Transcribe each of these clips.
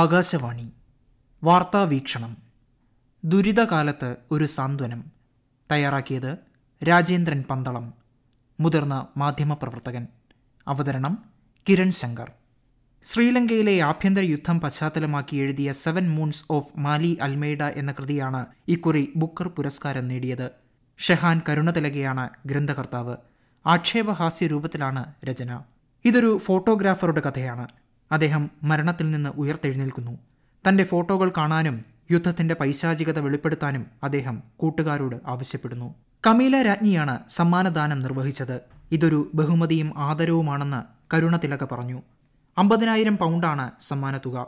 ആകാശവാണി വാർത്താ വീക്ഷണം ദുരിതകാലത്ത് ഒരു സാന്ത്വനം തയ്യാറാക്കിയത് രാജേന്ദ്രൻ പന്തളം മുതിർന്ന മാധ്യമപ്രവർത്തകൻ അവതരണം കിരൺ ശങ്കർ ശ്രീലങ്കയിലെ ആഭ്യന്തര യുദ്ധം പശ്ചാത്തലമാക്കി എഴുതിയ seven moons of Maali Almeida എന്ന കൃതിയാണ് ഇക്കുറി ബുക്കർ പുരസ്കാരം നേടിയത് ഷെഹാൻ കരുണതിലകയാണ് ഗ്രന്ഥകർത്താവ് ആക്ഷേപഹാസ്യ രൂപത്തിലാണ് രചന ഇതൊരു ഫോട്ടോഗ്രാഫറുടെ കഥയാണ് അദ്ദേഹം മരണത്തിൽ നിന്ന് ഉയർത്തെഴുന്നേൽക്കുന്നു തന്റെ ഫോട്ടോകൾ കാണാനും യുദ്ധത്തിന്റെ പൈശാചികത വെളിപ്പെടുത്താനും അദ്ദേഹം കൂട്ടുകാരോട് ആവശ്യപ്പെടുന്നു കമീല രാജ്ഞിയാണ് സമ്മാനദാനം നിർവഹിച്ചത് ഇതൊരു ബഹുമതിയും ആദരവുമാണെന്ന് കരുണതിലക പറഞ്ഞു അമ്പതിനായിരം പൗണ്ടാണ് തുക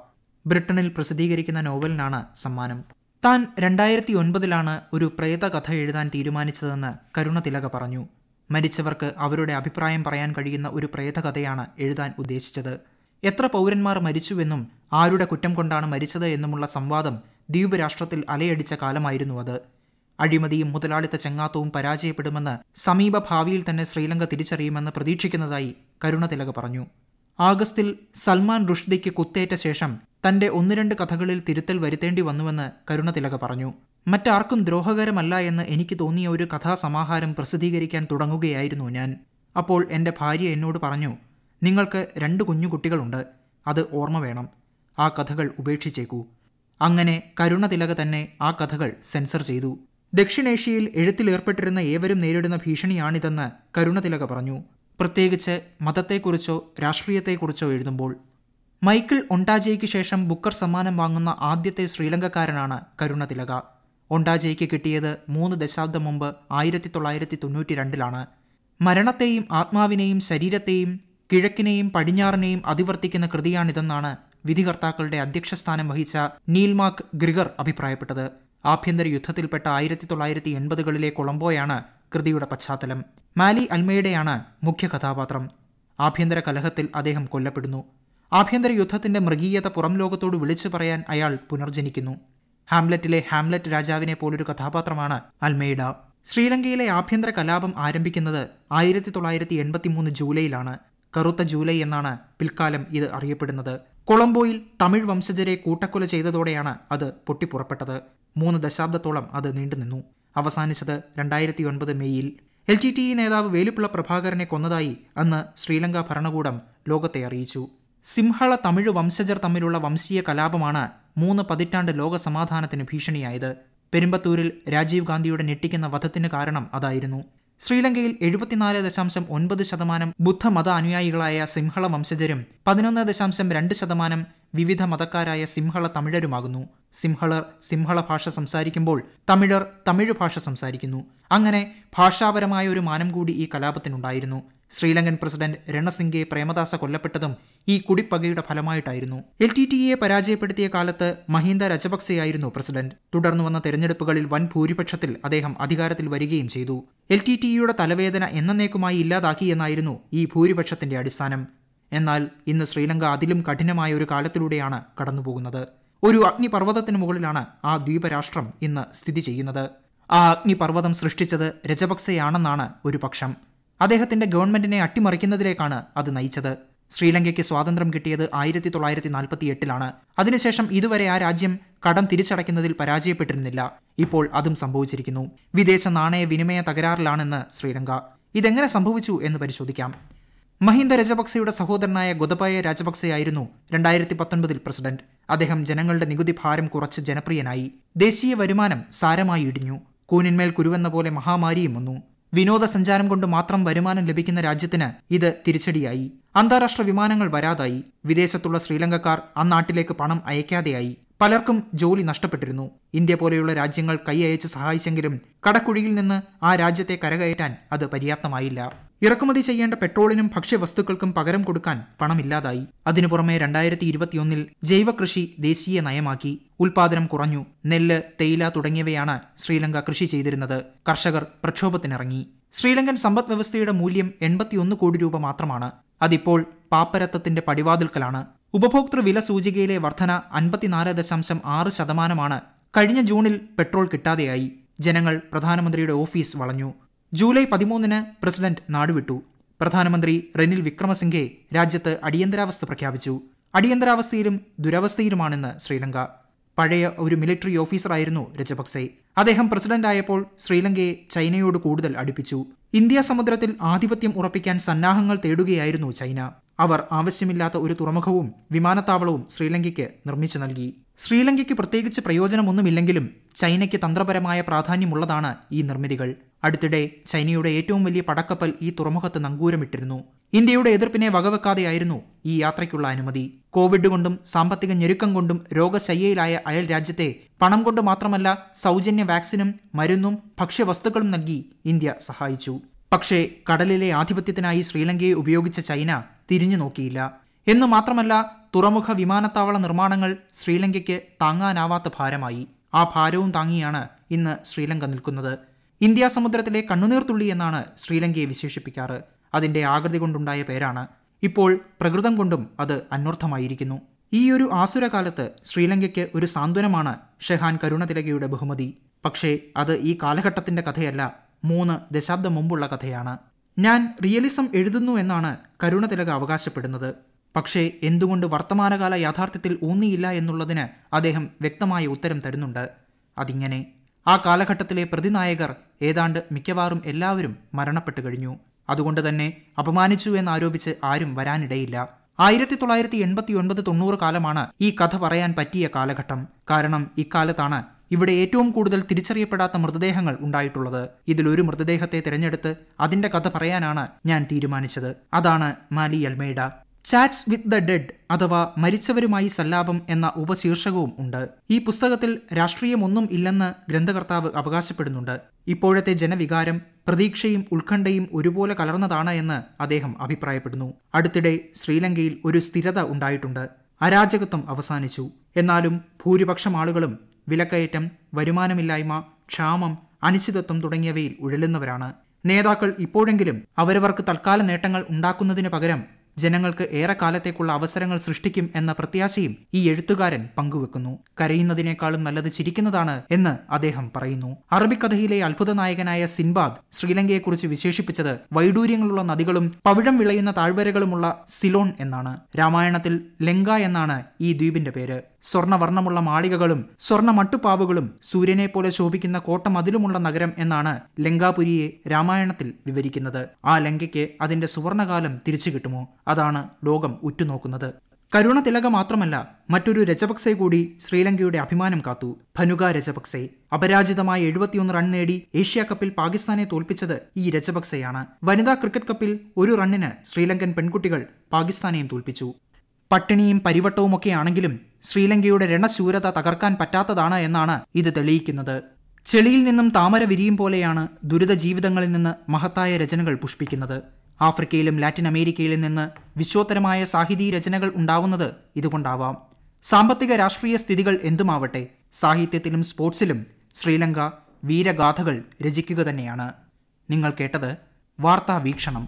ബ്രിട്ടനിൽ പ്രസിദ്ധീകരിക്കുന്ന നോവലിനാണ് സമ്മാനം താൻ രണ്ടായിരത്തി ഒൻപതിലാണ് ഒരു പ്രേതകഥ എഴുതാൻ തീരുമാനിച്ചതെന്ന് കരുണതിലക പറഞ്ഞു മരിച്ചവർക്ക് അവരുടെ അഭിപ്രായം പറയാൻ കഴിയുന്ന ഒരു പ്രേതകഥയാണ് എഴുതാൻ ഉദ്ദേശിച്ചത് എത്ര പൗരന്മാർ മരിച്ചുവെന്നും ആരുടെ കുറ്റം കൊണ്ടാണ് മരിച്ചത് എന്നുമുള്ള സംവാദം ദ്വീപ് രാഷ്ട്രത്തിൽ അലയടിച്ച കാലമായിരുന്നു അത് അഴിമതിയും മുതലാളിത്ത ചെങ്ങാത്തവും പരാജയപ്പെടുമെന്ന് സമീപ ഭാവിയിൽ തന്നെ ശ്രീലങ്ക തിരിച്ചറിയുമെന്ന് പ്രതീക്ഷിക്കുന്നതായി കരുണതിലക പറഞ്ഞു ആഗസ്റ്റിൽ സൽമാൻ റുഷ്ദിക്ക് കുത്തേറ്റ ശേഷം തന്റെ ഒന്ന് രണ്ട് കഥകളിൽ തിരുത്തൽ വരുത്തേണ്ടി വന്നുവെന്ന് കരുണതിലക പറഞ്ഞു മറ്റാർക്കും ദ്രോഹകരമല്ല എന്ന് എനിക്ക് തോന്നിയ ഒരു കഥാസമാഹാരം പ്രസിദ്ധീകരിക്കാൻ തുടങ്ങുകയായിരുന്നു ഞാൻ അപ്പോൾ എൻ്റെ ഭാര്യ എന്നോട് പറഞ്ഞു നിങ്ങൾക്ക് രണ്ട് കുഞ്ഞു കുട്ടികളുണ്ട് അത് ഓർമ്മ വേണം ആ കഥകൾ ഉപേക്ഷിച്ചേക്കൂ അങ്ങനെ കരുണതിലക തന്നെ ആ കഥകൾ സെൻസർ ചെയ്തു ദക്ഷിണേഷ്യയിൽ എഴുത്തിലേർപ്പെട്ടിരുന്ന ഏവരും നേരിടുന്ന ഭീഷണിയാണിതെന്ന് കരുണതിലക പറഞ്ഞു പ്രത്യേകിച്ച് മതത്തെക്കുറിച്ചോ രാഷ്ട്രീയത്തെക്കുറിച്ചോ എഴുതുമ്പോൾ മൈക്കിൾ ഒണ്ടാജയ്ക്ക് ശേഷം ബുക്കർ സമ്മാനം വാങ്ങുന്ന ആദ്യത്തെ ശ്രീലങ്കക്കാരനാണ് കരുണതിലക ഒണ്ടാജയ്ക്ക് കിട്ടിയത് മൂന്ന് ദശാബ്ദം മുമ്പ് ആയിരത്തി തൊള്ളായിരത്തി തൊണ്ണൂറ്റി രണ്ടിലാണ് മരണത്തെയും ആത്മാവിനെയും ശരീരത്തെയും കിഴക്കിനെയും പടിഞ്ഞാറിനെയും അതിവർത്തിക്കുന്ന കൃതിയാണിതെന്നാണ് വിധികർത്താക്കളുടെ അധ്യക്ഷസ്ഥാനം വഹിച്ച നീൽമാക് ഗ്രിഗർ അഭിപ്രായപ്പെട്ടത് ആഭ്യന്തര യുദ്ധത്തിൽപ്പെട്ട ആയിരത്തി തൊള്ളായിരത്തി എൺപതുകളിലെ കൊളംബോയാണ് കൃതിയുടെ പശ്ചാത്തലം മാലി അൽമേഡയാണ് മുഖ്യ കഥാപാത്രം ആഭ്യന്തര കലഹത്തിൽ അദ്ദേഹം കൊല്ലപ്പെടുന്നു ആഭ്യന്തര യുദ്ധത്തിന്റെ മൃഗീയത പുറം ലോകത്തോട് വിളിച്ചു പറയാൻ അയാൾ പുനർജനിക്കുന്നു ഹാംലറ്റിലെ ഹാംലറ്റ് രാജാവിനെ പോലൊരു കഥാപാത്രമാണ് അൽമേഡ ശ്രീലങ്കയിലെ ആഭ്യന്തര കലാപം ആരംഭിക്കുന്നത് ആയിരത്തി തൊള്ളായിരത്തി എൺപത്തിമൂന്ന് ജൂലൈയിലാണ് കറുത്ത ജൂലൈ എന്നാണ് പിൽക്കാലം ഇത് അറിയപ്പെടുന്നത് കൊളംബോയിൽ തമിഴ് വംശജരെ കൂട്ടക്കൊല ചെയ്തതോടെയാണ് അത് പൊട്ടിപ്പുറപ്പെട്ടത് മൂന്ന് ദശാബ്ദത്തോളം അത് നീണ്ടുനിന്നു അവസാനിച്ചത് രണ്ടായിരത്തി ഒൻപത് മെയ്യിൽ എൽ ടി ടി ഇ നേതാവ് വേലുപ്പിള്ള പ്രഭാകരനെ കൊന്നതായി അന്ന് ശ്രീലങ്ക ഭരണകൂടം ലോകത്തെ അറിയിച്ചു സിംഹള തമിഴ് വംശജർ തമ്മിലുള്ള വംശീയ കലാപമാണ് മൂന്ന് പതിറ്റാണ്ട് ലോക സമാധാനത്തിന് ഭീഷണിയായത് പെരുമ്പത്തൂരിൽ രാജീവ് ഗാന്ധിയുടെ ഞെട്ടിക്കുന്ന വധത്തിന് കാരണം അതായിരുന്നു ശ്രീലങ്കയിൽ എഴുപത്തിനാല് ദശാംശം ഒൻപത് ശതമാനം ബുദ്ധമത അനുയായികളായ സിംഹള വംശജരും പതിനൊന്ന് ദശാംശം രണ്ട് ശതമാനം വിവിധ മതക്കാരായ സിംഹള തമിഴരുമാകുന്നു സിംഹളർ സിംഹള ഭാഷ സംസാരിക്കുമ്പോൾ തമിഴർ തമിഴ് ഭാഷ സംസാരിക്കുന്നു അങ്ങനെ ഭാഷാപരമായ ഒരു മാനം കൂടി ഈ കലാപത്തിനുണ്ടായിരുന്നു ശ്രീലങ്കൻ പ്രസിഡന്റ് രണസിംഗെ പ്രേമദാസ കൊല്ലപ്പെട്ടതും ഈ കുടിപ്പകയുടെ ഫലമായിട്ടായിരുന്നു എൽ ടി ടി ഇയെ പരാജയപ്പെടുത്തിയ കാലത്ത് മഹീന്ദ രജപക്സെയായിരുന്നു പ്രസിഡന്റ് തുടർന്നു വന്ന തെരഞ്ഞെടുപ്പുകളിൽ വൻ ഭൂരിപക്ഷത്തിൽ അദ്ദേഹം അധികാരത്തിൽ വരികയും ചെയ്തു എൽ ടി ടി ഇയുടെ തലവേദന എന്നേക്കുമായി ഇല്ലാതാക്കിയെന്നായിരുന്നു ഈ ഭൂരിപക്ഷത്തിന്റെ അടിസ്ഥാനം എന്നാൽ ഇന്ന് ശ്രീലങ്ക അതിലും കഠിനമായ ഒരു കാലത്തിലൂടെയാണ് കടന്നുപോകുന്നത് ഒരു അഗ്നിപർവ്വതത്തിന് മുകളിലാണ് ആ ദ്വീപരാഷ്ട്രം ഇന്ന് സ്ഥിതി ചെയ്യുന്നത് ആ അഗ്നിപർവ്വതം സൃഷ്ടിച്ചത് രജപക്സെയാണെന്നാണ് ഒരു പക്ഷം അദ്ദേഹത്തിന്റെ ഗവൺമെന്റിനെ അട്ടിമറിക്കുന്നതിലേക്കാണ് അത് നയിച്ചത് ശ്രീലങ്കയ്ക്ക് സ്വാതന്ത്ര്യം കിട്ടിയത് ആയിരത്തി തൊള്ളായിരത്തി നാൽപ്പത്തി എട്ടിലാണ് അതിനുശേഷം ഇതുവരെ ആ രാജ്യം കടം തിരിച്ചടയ്ക്കുന്നതിൽ പരാജയപ്പെട്ടിരുന്നില്ല ഇപ്പോൾ അതും സംഭവിച്ചിരിക്കുന്നു വിദേശ നാണയ വിനിമയ തകരാറിലാണെന്ന് ശ്രീലങ്ക ഇതെങ്ങനെ സംഭവിച്ചു എന്ന് പരിശോധിക്കാം മഹീന്ദ രജപക്സെയുടെ സഹോദരനായ ഗൊതബായ രാജപക്സെയായിരുന്നു രണ്ടായിരത്തി പത്തൊൻപതിൽ പ്രസിഡന്റ് അദ്ദേഹം ജനങ്ങളുടെ നികുതി ഭാരം കുറച്ച് ജനപ്രിയനായി ദേശീയ വരുമാനം സാരമായി ഇടിഞ്ഞു കൂനിന്മേൽ കുരുവെന്ന പോലെ മഹാമാരിയും വന്നു വിനോദസഞ്ചാരം കൊണ്ട് മാത്രം വരുമാനം ലഭിക്കുന്ന രാജ്യത്തിന് ഇത് തിരിച്ചടിയായി അന്താരാഷ്ട്ര വിമാനങ്ങൾ വരാതായി വിദേശത്തുള്ള ശ്രീലങ്കക്കാർ അന്നാട്ടിലേക്ക് പണം അയക്കാതെയായി പലർക്കും ജോലി നഷ്ടപ്പെട്ടിരുന്നു ഇന്ത്യ പോലെയുള്ള രാജ്യങ്ങൾ കൈയയച്ച് സഹായിച്ചെങ്കിലും കടക്കുഴിയിൽ നിന്ന് ആ രാജ്യത്തെ കരകയറ്റാൻ അത് പര്യാപ്തമായില്ല ഇറക്കുമതി ചെയ്യേണ്ട പെട്രോളിനും ഭക്ഷ്യവസ്തുക്കൾക്കും പകരം കൊടുക്കാൻ പണമില്ലാതായി അതിനു പുറമെ രണ്ടായിരത്തി ഇരുപത്തിയൊന്നിൽ ജൈവകൃഷി ദേശീയ നയമാക്കി ഉൽപാദനം കുറഞ്ഞു നെല്ല് തേയില തുടങ്ങിയവയാണ് ശ്രീലങ്ക കൃഷി ചെയ്തിരുന്നത് കർഷകർ പ്രക്ഷോഭത്തിനിറങ്ങി ശ്രീലങ്കൻ സമ്പദ് വ്യവസ്ഥയുടെ മൂല്യം എൺപത്തിയൊന്ന് കോടി രൂപ മാത്രമാണ് അതിപ്പോൾ പാപ്പരത്തത്തിന്റെ പടിവാതിൽക്കലാണ് ഉപഭോക്തൃ വില സൂചികയിലെ വർധന അൻപത്തിനാല് ദശാംശം ആറ് ശതമാനമാണ് കഴിഞ്ഞ ജൂണിൽ പെട്രോൾ കിട്ടാതെയായി ജനങ്ങൾ പ്രധാനമന്ത്രിയുടെ ഓഫീസ് വളഞ്ഞു ജൂലൈ പതിമൂന്നിന് പ്രസിഡന്റ് നാടുവിട്ടു പ്രധാനമന്ത്രി റെനിൽ വിക്രമസിംഗെ രാജ്യത്ത് അടിയന്തരാവസ്ഥ പ്രഖ്യാപിച്ചു അടിയന്തരാവസ്ഥയിലും ദുരവസ്ഥയിലുമാണെന്ന് ശ്രീലങ്ക പഴയ ഒരു മിലിറ്ററി ഓഫീസറായിരുന്നു രജപക്സെ അദ്ദേഹം പ്രസിഡന്റായപ്പോൾ ശ്രീലങ്കയെ ചൈനയോട് കൂടുതൽ അടുപ്പിച്ചു ഇന്ത്യ സമുദ്രത്തിൽ ആധിപത്യം ഉറപ്പിക്കാൻ സന്നാഹങ്ങൾ തേടുകയായിരുന്നു ചൈന അവർ ആവശ്യമില്ലാത്ത ഒരു തുറമുഖവും വിമാനത്താവളവും ശ്രീലങ്കയ്ക്ക് നിർമ്മിച്ചു നൽകി ശ്രീലങ്കയ്ക്ക് പ്രത്യേകിച്ച് പ്രയോജനമൊന്നുമില്ലെങ്കിലും ചൈനയ്ക്ക് തന്ത്രപരമായ പ്രാധാന്യമുള്ളതാണ് ഈ നിർമ്മിതികൾ അടുത്തിടെ ചൈനയുടെ ഏറ്റവും വലിയ പടക്കപ്പൽ ഈ തുറമുഖത്ത് നങ്കൂരമിട്ടിരുന്നു ഇന്ത്യയുടെ എതിർപ്പിനെ വകവെക്കാതെയായിരുന്നു ഈ യാത്രയ്ക്കുള്ള അനുമതി കോവിഡ് കൊണ്ടും സാമ്പത്തിക ഞെരുക്കം കൊണ്ടും രോഗശയ്യയിലായ അയൽ രാജ്യത്തെ പണം കൊണ്ട് മാത്രമല്ല സൗജന്യ വാക്സിനും മരുന്നും ഭക്ഷ്യവസ്തുക്കളും നൽകി ഇന്ത്യ സഹായിച്ചു പക്ഷേ കടലിലെ ആധിപത്യത്തിനായി ശ്രീലങ്കയെ ഉപയോഗിച്ച ചൈന തിരിഞ്ഞു നോക്കിയില്ല എന്ന് മാത്രമല്ല തുറമുഖ വിമാനത്താവള നിർമ്മാണങ്ങൾ ശ്രീലങ്കയ്ക്ക് താങ്ങാനാവാത്ത ഭാരമായി ആ ഭാരവും താങ്ങിയാണ് ഇന്ന് ശ്രീലങ്ക നിൽക്കുന്നത് ഇന്ത്യ സമുദ്രത്തിലെ കണ്ണുനീർത്തുള്ളി എന്നാണ് ശ്രീലങ്കയെ വിശേഷിപ്പിക്കാറ് അതിന്റെ ആകൃതി കൊണ്ടുണ്ടായ പേരാണ് ഇപ്പോൾ പ്രകൃതം കൊണ്ടും അത് അന്വർത്ഥമായിരിക്കുന്നു ഈ ഒരു ആസുരകാലത്ത് ശ്രീലങ്കയ്ക്ക് ഒരു സാന്ത്വനമാണ് ഷെഹാൻ കരുണതിലകയുടെ ബഹുമതി പക്ഷേ അത് ഈ കാലഘട്ടത്തിന്റെ കഥയല്ല മൂന്ന് ദശാബ്ദം മുമ്പുള്ള കഥയാണ് ഞാൻ റിയലിസം എഴുതുന്നു എന്നാണ് കരുണതിലക അവകാശപ്പെടുന്നത് പക്ഷേ എന്തുകൊണ്ട് വർത്തമാനകാല യാഥാർത്ഥ്യത്തിൽ ഊന്നിയില്ല എന്നുള്ളതിന് അദ്ദേഹം വ്യക്തമായ ഉത്തരം തരുന്നുണ്ട് അതിങ്ങനെ ആ കാലഘട്ടത്തിലെ പ്രതിനായകർ ഏതാണ്ട് മിക്കവാറും എല്ലാവരും മരണപ്പെട്ടു കഴിഞ്ഞു അതുകൊണ്ട് തന്നെ അപമാനിച്ചു എന്നാരോപിച്ച് ആരും വരാനിടയില്ല ആയിരത്തി തൊള്ളായിരത്തി എൺപത്തി ഒൻപത് തൊണ്ണൂറ് കാലമാണ് ഈ കഥ പറയാൻ പറ്റിയ കാലഘട്ടം കാരണം ഇക്കാലത്താണ് ഇവിടെ ഏറ്റവും കൂടുതൽ തിരിച്ചറിയപ്പെടാത്ത മൃതദേഹങ്ങൾ ഉണ്ടായിട്ടുള്ളത് ഇതിലൊരു മൃതദേഹത്തെ തിരഞ്ഞെടുത്ത് അതിന്റെ കഥ പറയാനാണ് ഞാൻ തീരുമാനിച്ചത് അതാണ് Maali Almeida chats with the dead അഥവാ മരിച്ചവരുമായി സല്ലാപം എന്ന ഉപശീർഷകവും ഉണ്ട് ഈ പുസ്തകത്തിൽ രാഷ്ട്രീയമൊന്നും ഇല്ലെന്ന് ഗ്രന്ഥകർത്താവ് അവകാശപ്പെടുന്നുണ്ട് ഇപ്പോഴത്തെ ജനവികാരം പ്രതീക്ഷയും ഉത്കണ്ഠയും ഒരുപോലെ കലർന്നതാണ് എന്ന് അദ്ദേഹം അഭിപ്രായപ്പെടുന്നു അടുത്തിടെ ശ്രീലങ്കയിൽ ഒരു സ്ഥിരത ഉണ്ടായിട്ടുണ്ട് അരാജകത്വം അവസാനിച്ചു എന്നാലും ഭൂരിപക്ഷം ആളുകളും വിലക്കയറ്റം വരുമാനമില്ലായ്മ ക്ഷാമം അനിശ്ചിതത്വം തുടങ്ങിയവയിൽ ഉഴലുന്നവരാണ് നേതാക്കൾ ഇപ്പോഴെങ്കിലും അവരവർക്ക് തൽക്കാല നേട്ടങ്ങൾ ഉണ്ടാക്കുന്നതിന് പകരം ജനങ്ങൾക്ക് ഏറെ കാലത്തേക്കുള്ള അവസരങ്ങൾ സൃഷ്ടിക്കും എന്ന പ്രത്യാശയും ഈ എഴുത്തുകാരൻ പങ്കുവെക്കുന്നു കരയുന്നതിനേക്കാളും നല്ലത് ചിരിക്കുന്നതാണ് എന്ന് അദ്ദേഹം പറയുന്നു അറബിക്കഥയിലെ അത്ഭുത നായകനായ സിൻബാദ് ശ്രീലങ്കയെക്കുറിച്ച് വിശേഷിപ്പിച്ചത് വൈഡൂര്യങ്ങളുള്ള നദികളും പവിഴം വിളയുന്ന താഴ്വരകളുമുള്ള സിലോൺ എന്നാണ് രാമായണത്തിൽ ലങ്ക എന്നാണ് ഈ ദ്വീപിന്റെ പേര് സ്വർണ്ണവർണ്ണമുള്ള മാളികകളും സ്വർണ്ണ മട്ടുപാവുകളും സൂര്യനെ പോലെ ശോഭിക്കുന്ന കോട്ടമതിലുമുള്ള നഗരം എന്നാണ് ലങ്കാപുരിയെ രാമായണത്തിൽ വിവരിക്കുന്നത് ആ ലങ്കയ്ക്ക് അതിന്റെ സുവർണകാലം തിരിച്ചു കിട്ടുമോ അതാണ് ലോകം ഉറ്റുനോക്കുന്നത് കരുണ തിലക മാത്രമല്ല മറ്റൊരു രജപക്സെ കൂടി ശ്രീലങ്കയുടെ അഭിമാനം കാത്തു ഭനുക രജപക്സെ അപരാജിതമായ എഴുപത്തിയൊന്ന് റൺ നേടി ഏഷ്യ കപ്പിൽ പാകിസ്ഥാനെ തോൽപ്പിച്ചത് ഈ രജപക്സെയാണ് വനിതാ ക്രിക്കറ്റ് കപ്പിൽ ഒരു റണ്ണിന് ശ്രീലങ്കൻ പെൺകുട്ടികൾ പാകിസ്ഥാനെയും തോൽപ്പിച്ചു പട്ടിണിയും പരിവട്ടവുമൊക്കെയാണെങ്കിലും ശ്രീലങ്കയുടെ രണശൂരത തകർക്കാൻ പറ്റാത്തതാണ് എന്നാണ് ഇത് തെളിയിക്കുന്നത് ചെളിയിൽ നിന്നും താമര വിരിയും പോലെയാണ് ദുരിത ജീവിതങ്ങളിൽ നിന്ന് മഹത്തായ രചനകൾ പുഷ്പിക്കുന്നത് ആഫ്രിക്കയിലും ലാറ്റിൻ അമേരിക്കയിലും നിന്ന് വിശ്വോത്തരമായ സാഹിതീ രചനകൾ ഉണ്ടാവുന്നത് ഇതുകൊണ്ടാവാം സാമ്പത്തിക രാഷ്ട്രീയ സ്ഥിതികൾ എന്തുമാവട്ടെ സാഹിത്യത്തിലും സ്പോർട്സിലും ശ്രീലങ്ക വീരഗാഥകൾ രചിക്കുക തന്നെയാണ് നിങ്ങൾ കേട്ടത് വാർത്താ വീക്ഷണം